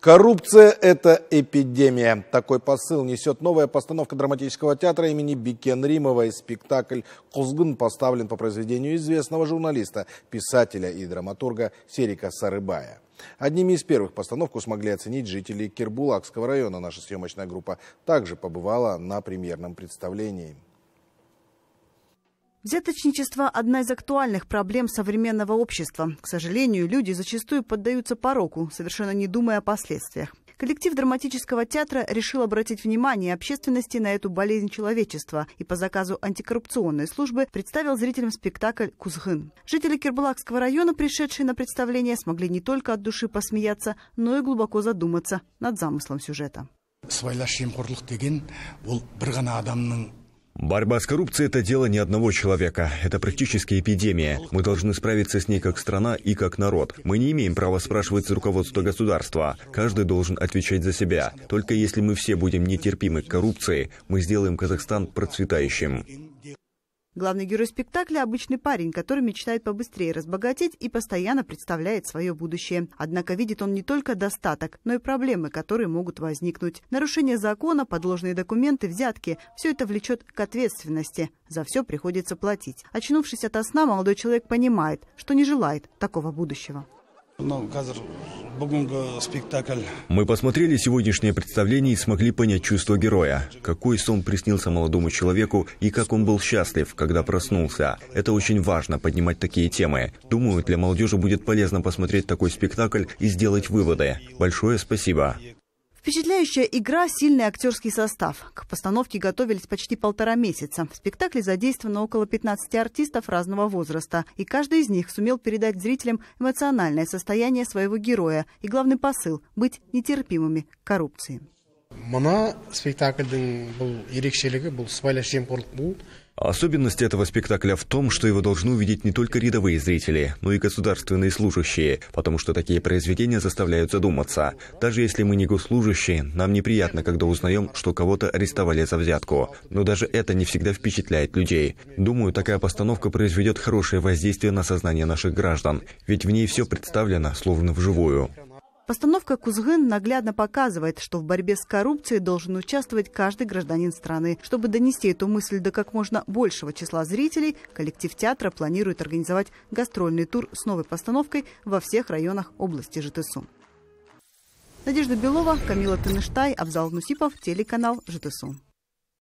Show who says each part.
Speaker 1: Коррупция – это эпидемия. Такой посыл несет новая постановка драматического театра имени Бикен Римова. И спектакль «Кузгын» поставлен по произведению известного журналиста, писателя и драматурга Серика Сарыбая. Одними из первых постановку смогли оценить жители Кирбулакского района. Наша съемочная группа также побывала на премьерном представлении.
Speaker 2: Взяточничество – одна из актуальных проблем современного общества. К сожалению, люди зачастую поддаются пороку, совершенно не думая о последствиях. Коллектив драматического театра решил обратить внимание общественности на эту болезнь человечества и по заказу антикоррупционной службы представил зрителям спектакль «Кузгын». Жители Кербалакского района, пришедшие на представление, смогли не только от души посмеяться, но и глубоко задуматься над замыслом сюжета.
Speaker 1: сыбайлас жемқорлық деген ол бір адамның Борьба с коррупцией – это дело не одного человека. Это практически эпидемия. Мы должны справиться с ней как страна и как народ. Мы не имеем права спрашивать руководство государства. Каждый должен отвечать за себя. Только если мы все будем нетерпимы к коррупции, мы сделаем Казахстан процветающим.
Speaker 2: Главный герой спектакля – обычный парень, который мечтает побыстрее разбогатеть и постоянно представляет свое будущее. Однако видит он не только достаток, но и проблемы, которые могут возникнуть. Нарушение закона, подложные документы, взятки – все это влечет к ответственности. За все приходится платить. Очнувшись от сна, молодой человек понимает, что не желает такого будущего.
Speaker 1: Ну, мы посмотрели сегодняшнее представление и смогли понять чувство героя. Какой сон приснился молодому человеку и как он был счастлив, когда проснулся. Это очень важно, поднимать такие темы. Думаю, для молодежи будет полезно посмотреть такой спектакль и сделать выводы. Большое спасибо.
Speaker 2: Впечатляющая игра, сильный актерский состав. К постановке готовились почти полтора месяца. В спектакле задействовано около 15 артистов разного возраста. И каждый из них сумел передать зрителям эмоциональное состояние своего героя и главный посыл – быть нетерпимыми к коррупции мына спектакльдің
Speaker 1: Особенность этого спектакля в том, что его должны увидеть не только рядовые зрители, но и государственные служащие, потому что такие произведения заставляют задуматься. Даже если мы не госслужащие, нам неприятно, когда узнаем, что кого-то арестовали за взятку. Но даже это не всегда впечатляет людей. Думаю, такая постановка произведет хорошее воздействие на сознание наших граждан, ведь в ней все представлено словно вживую.
Speaker 2: Постановка Кузгын наглядно показывает, что в борьбе с коррупцией должен участвовать каждый гражданин страны. Чтобы донести эту мысль до как можно большего числа зрителей, коллектив театра планирует организовать гастрольный тур с новой постановкой во всех районах области ЖТСУ. Надежда Белова, Камила Тыныштай, Абзал Нусипов, телеканал ЖТСУ.